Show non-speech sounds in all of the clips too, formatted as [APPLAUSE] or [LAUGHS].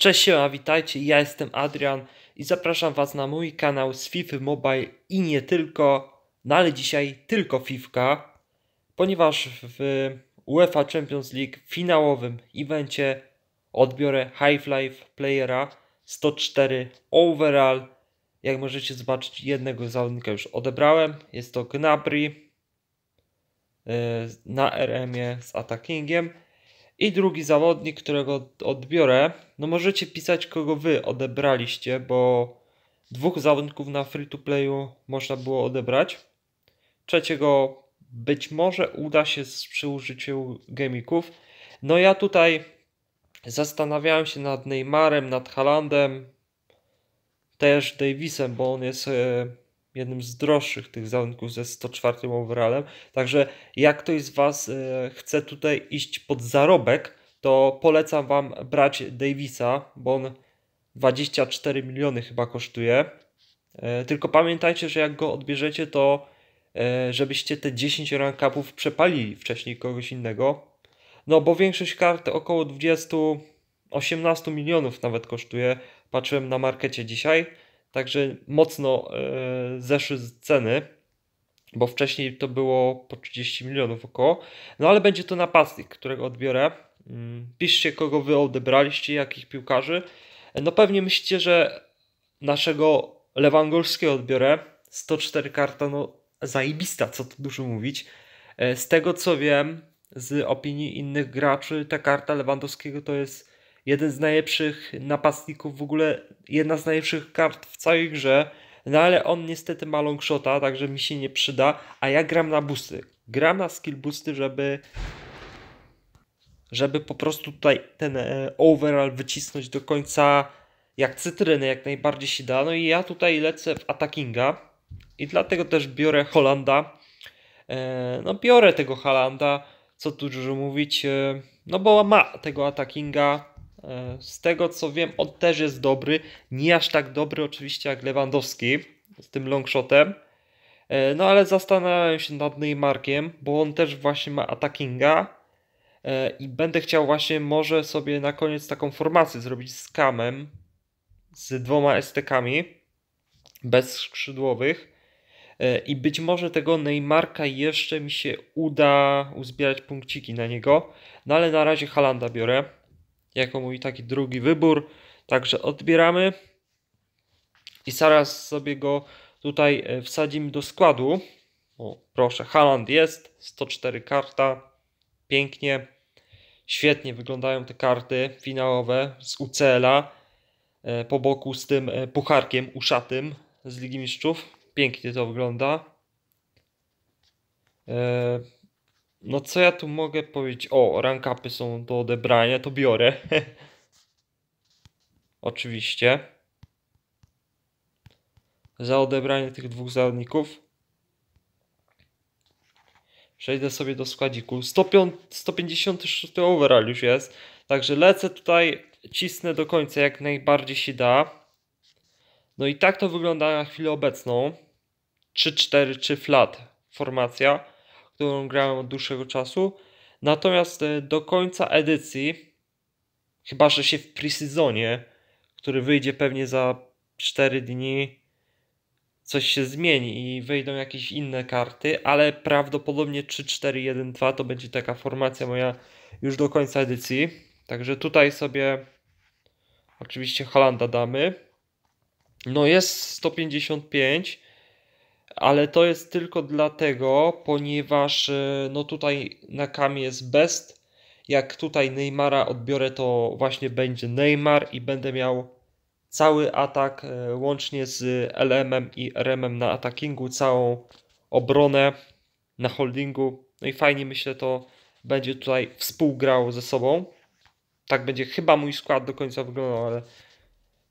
Cześć, a witajcie, ja jestem Adrian i zapraszam Was na mój kanał z FIFA Mobile i nie tylko, no ale dzisiaj tylko FIFA, ponieważ w UEFA Champions League finałowym evencie odbiorę High Life Playera 104 overall. Jak możecie zobaczyć, jednego zawodnika już odebrałem, jest to Gnabry y, na RM-ie z Attackingiem. I drugi zawodnik, którego odbiorę, no możecie pisać, kogo wy odebraliście, bo dwóch zawodników na free to playu można było odebrać. Trzeciego być może uda się przy użyciu gemików. No ja tutaj zastanawiałem się nad Neymarem, nad Halandem, też Davisem, bo on jest e, jednym z droższych tych zawodników ze 104 overallem. Także jak ktoś z Was e, chce tutaj iść pod zarobek, to polecam Wam brać Davisa, bo on 24 miliony chyba kosztuje. E, tylko pamiętajcie, że jak go odbierzecie, to e, żebyście te 10 rankupów przepalili wcześniej kogoś innego. No bo większość kart około 20, 18 milionów nawet kosztuje. Patrzyłem na markecie dzisiaj. Także mocno e, zeszły ceny, bo wcześniej to było po 30 milionów około. No ale będzie to napastnik, którego odbiorę. Mm, piszcie, kogo wy odebraliście, jakich piłkarzy. No pewnie myślicie, że naszego Lewangolskiego odbiorę. 104 karta, no zajebista, co tu dużo mówić. E, z tego co wiem, z opinii innych graczy, ta karta Lewandowskiego to jest jeden z najlepszych napastników w ogóle, jedna z najlepszych kart w całej grze, no ale on niestety ma longshota, także mi się nie przyda, a ja gram na busty. Gram na skill busty, żeby żeby po prostu tutaj ten e, overall wycisnąć do końca jak cytryny, jak najbardziej się da. No i ja tutaj lecę w attackinga i dlatego też biorę Holanda. E, no biorę tego Holanda, co tu dużo mówić, e, no bo ma tego attackinga, E, z tego co wiem, on też jest dobry. Nie aż tak dobry oczywiście jak Lewandowski z tym longshotem. E, no ale zastanawiam się nad Neymarkiem, bo on też właśnie ma attackinga. E, I będę chciał właśnie może sobie na koniec taką formację zrobić z kamem, z dwoma estekami, bez skrzydłowych. I być może tego Neymarka jeszcze mi się uda uzbierać punkciki na niego. No ale na razie Halanda biorę jako mój taki drugi wybór. Także odbieramy i zaraz sobie go tutaj e, wsadzimy do składu. O, proszę, Haland jest, 104 karta, pięknie, świetnie wyglądają te karty finałowe z UCL-a, e, po boku z tym e, pucharkiem uszatym z Ligi Mistrzów, pięknie to wygląda. No co ja tu mogę powiedzieć? O, rankapy są do odebrania, to biorę. [LAUGHS] Oczywiście. Za odebranie tych dwóch zawodników. Przejdę sobie do składziku. 105, 156 overall już jest. Także lecę tutaj, cisnę do końca jak najbardziej się da. No i tak to wygląda na chwilę obecną. 3-4-3 flat formacja którą grałem od dłuższego czasu. Natomiast e, do końca edycji, chyba że się w pre który wyjdzie pewnie za 4 dni, coś się zmieni i wyjdą jakieś inne karty, ale prawdopodobnie 3-4-1-2 to będzie taka formacja moja już do końca edycji. Także tutaj sobie oczywiście Holanda damy. No jest 155 ale to jest tylko dlatego, ponieważ e, no tutaj na kamie jest best. Jak tutaj Neymara odbiorę, to właśnie będzie Neymar i będę miał cały atak e, łącznie z LM i RM na atakingu, całą obronę na holdingu. No i fajnie myślę to będzie tutaj współgrało ze sobą. Tak będzie chyba mój skład do końca wyglądał, ale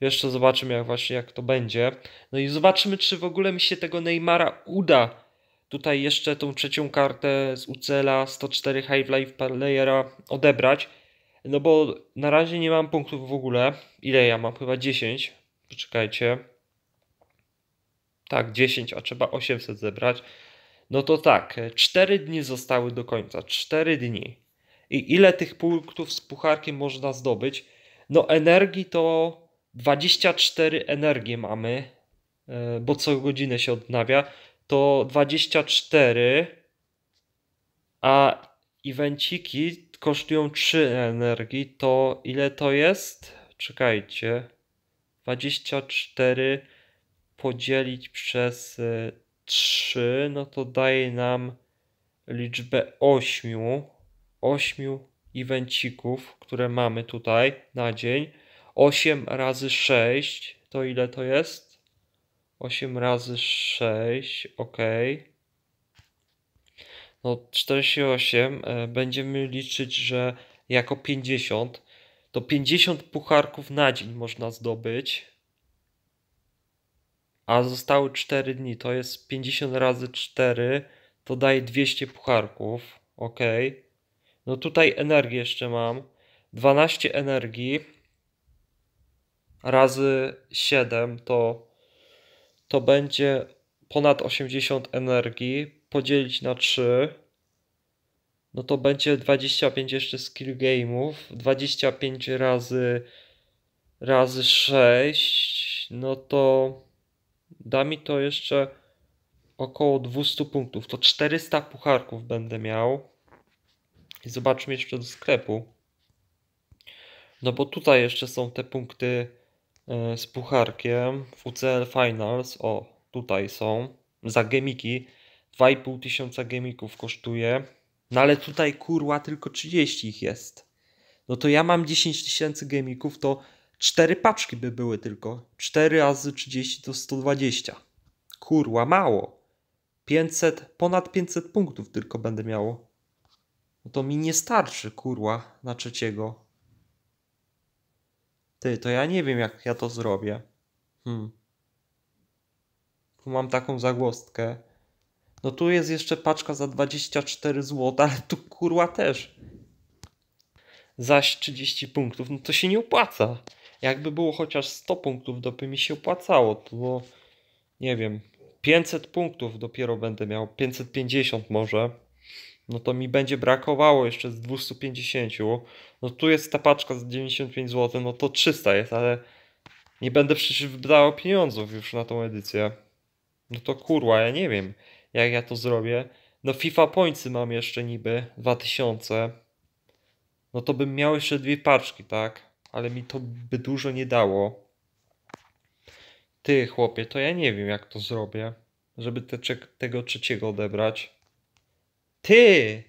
jeszcze zobaczymy, jak właśnie jak to będzie. No i zobaczymy, czy w ogóle mi się tego Neymara uda. Tutaj jeszcze tą trzecią kartę z Ucela 104 High Life Playera odebrać. No bo na razie nie mam punktów w ogóle. Ile ja mam? Chyba 10. Poczekajcie. Tak, 10, a trzeba 800 zebrać. No to tak, 4 dni zostały do końca. 4 dni. I ile tych punktów z pucharkiem można zdobyć? No energii to 24 energii mamy, e, bo co godzinę się odnawia, to 24, a iwenciki kosztują 3 energii, to ile to jest? Czekajcie. 24 podzielić przez 3, e, no to daje nam liczbę 8, 8 iwencików, które mamy tutaj na dzień. 8 razy 6 to ile to jest? 8 razy 6, ok. No 48 e, będziemy liczyć, że jako 50 to 50 pucharków na dzień można zdobyć. A zostały 4 dni, to jest 50 razy 4, to daje 200 pucharków. Ok. No tutaj energię jeszcze mam. 12 energii razy 7 to, to będzie ponad 80 energii podzielić na 3 no to będzie 25 jeszcze skill game'ów 25 razy razy 6 no to da mi to jeszcze około 200 punktów to 400 pucharków będę miał i zobaczmy jeszcze do sklepu no bo tutaj jeszcze są te punkty E, z pucharkiem w UCL Finals. O, tutaj są. Za gemiki. 2,5 tysiąca gemików kosztuje. No ale tutaj kurwa tylko 30 ich jest. No to ja mam 10 tysięcy gemików, to 4 paczki by były tylko. 4 razy 30 to 120. Kurwa, mało. 500, ponad 500 punktów tylko będę miało. No to mi nie starczy, kurwa, na trzeciego. Ty, to ja nie wiem, jak ja to zrobię. Hmm. Tu mam taką zagłostkę. No tu jest jeszcze paczka za 24 zł, ale tu kurwa też. Zaś 30 punktów, no to się nie opłaca. Jakby było chociaż 100 punktów, dopy mi się opłacało, to było, nie wiem, 500 punktów dopiero będę miał, 550 może no to mi będzie brakowało jeszcze z 250. No tu jest ta paczka z 95 zł, no to 300 jest, ale nie będę przecież wydawał pieniądzów już na tą edycję. No to kurwa, ja nie wiem, jak ja to zrobię. No FIFA Pointsy mam jeszcze niby 2000. No to bym miał jeszcze dwie paczki, tak? Ale mi to by dużo nie dało. Ty, chłopie, to ja nie wiem, jak to zrobię, żeby te, tego trzeciego odebrać. Ty!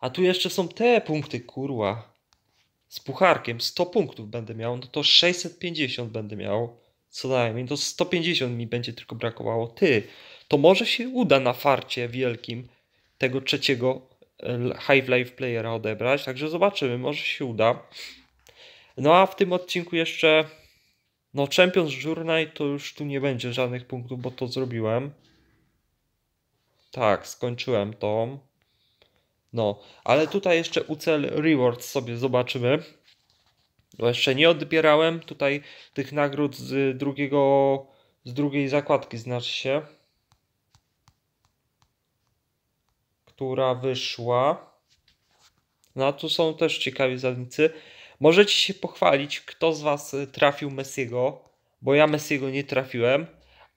A tu jeszcze są te punkty, kurwa. Z pucharkiem 100 punktów będę miał, no to 650 będę miał. Co najmniej, no to 150 mi będzie tylko brakowało. Ty, to może się uda na farcie wielkim tego trzeciego e, Hive Life Playera odebrać, także zobaczymy, może się uda. No a w tym odcinku jeszcze no Champions Journey to już tu nie będzie żadnych punktów, bo to zrobiłem. Tak, skończyłem to. No, ale tutaj jeszcze UCL Rewards sobie zobaczymy. No jeszcze nie odbierałem tutaj tych nagród z drugiego, z drugiej zakładki, znaczy się. Która wyszła. No a tu są też ciekawi zadnicy. Możecie się pochwalić, kto z Was trafił Messiego, bo ja Messiego nie trafiłem,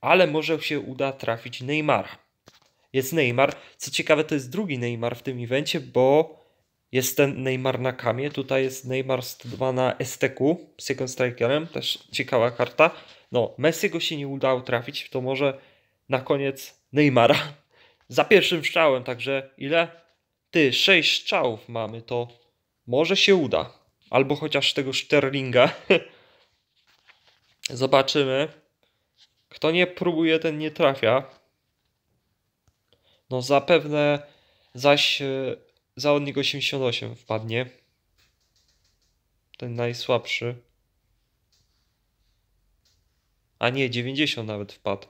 ale może się uda trafić Neymara jest Neymar. Co ciekawe, to jest drugi Neymar w tym evencie, bo jest ten Neymar na kamie, tutaj jest Neymar 102 na STQ z Second Strikerem, też ciekawa karta. No, Messiego się nie udało trafić, to może na koniec Neymara [LAUGHS] za pierwszym strzałem, także ile? Ty, 6 strzałów mamy, to może się uda. Albo chociaż tego Sterlinga. [LAUGHS] Zobaczymy. Kto nie próbuje, ten nie trafia. No zapewne zaś e, zawodnik 88 wpadnie. Ten najsłabszy. A nie, 90 nawet wpadł.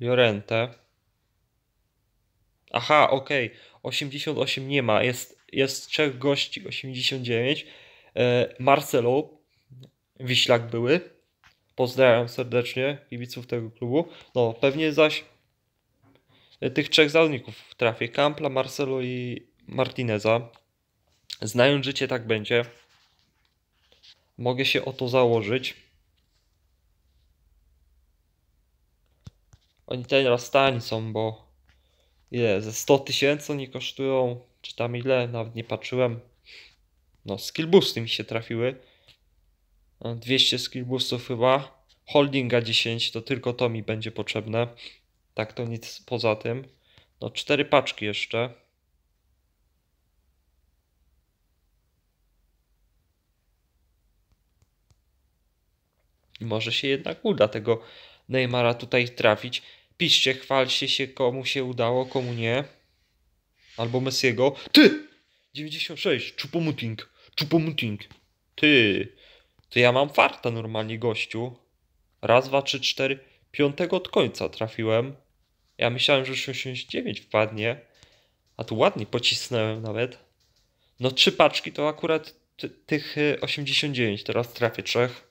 Llorente. Aha, okej. Okay. 88 nie ma. Jest, jest trzech gości 89. E, Marcelo, Wiślak były. Pozdrawiam serdecznie kibiców tego klubu. No, pewnie zaś tych trzech zawodników trafię. Kampla, Marcelo i Martineza. Znając życie tak będzie. Mogę się o to założyć. Oni teraz tani są, bo ile? Ze 100 tysięcy oni kosztują, czy tam ile? Nawet nie patrzyłem. No, skillboosty mi się trafiły. 200 no, skillboostów chyba. Holdinga 10, to tylko to mi będzie potrzebne. Tak to nic poza tym. No cztery paczki jeszcze. Może się jednak uda tego Neymara tutaj trafić. Piszcie, chwalcie się komu się udało, komu nie. Albo Messiego. Ty! 96, Chupomuting, Chupomuting. Ty! To ja mam farta normalnie gościu. Raz, dwa, trzy, cztery. Piątego od końca trafiłem. Ja myślałem, że 89 wpadnie, a tu ładnie pocisnąłem nawet. No trzy paczki to akurat tych 89, y, teraz trafię trzech.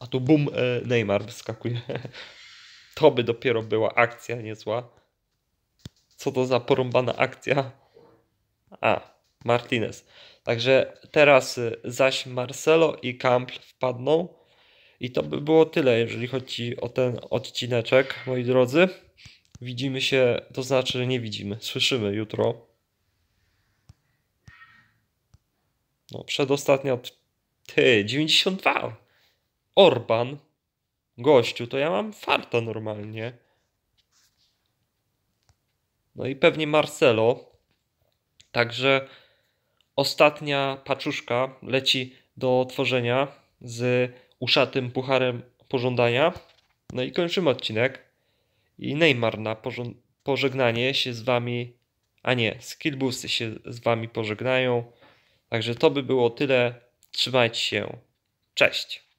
A tu bum, y, Neymar wyskakuje. [LAUGHS] To by dopiero była akcja niezła. Co to za porąbana akcja? A, Martinez. Także teraz y, zaś Marcelo i Campbell wpadną. I to by było tyle, jeżeli chodzi o ten odcineczek, moi drodzy. Widzimy się, to znaczy nie widzimy, słyszymy jutro. No, przedostatnia. Ty, 92. Orban. Gościu, to ja mam farta normalnie. No i pewnie Marcelo. Także ostatnia paczuszka leci do tworzenia z uszatym pucharem pożądania. No i kończymy odcinek. I Neymar na pożegnanie się z wami, a nie, Skillbusty się z wami pożegnają. Także to by było tyle. Trzymajcie się. Cześć.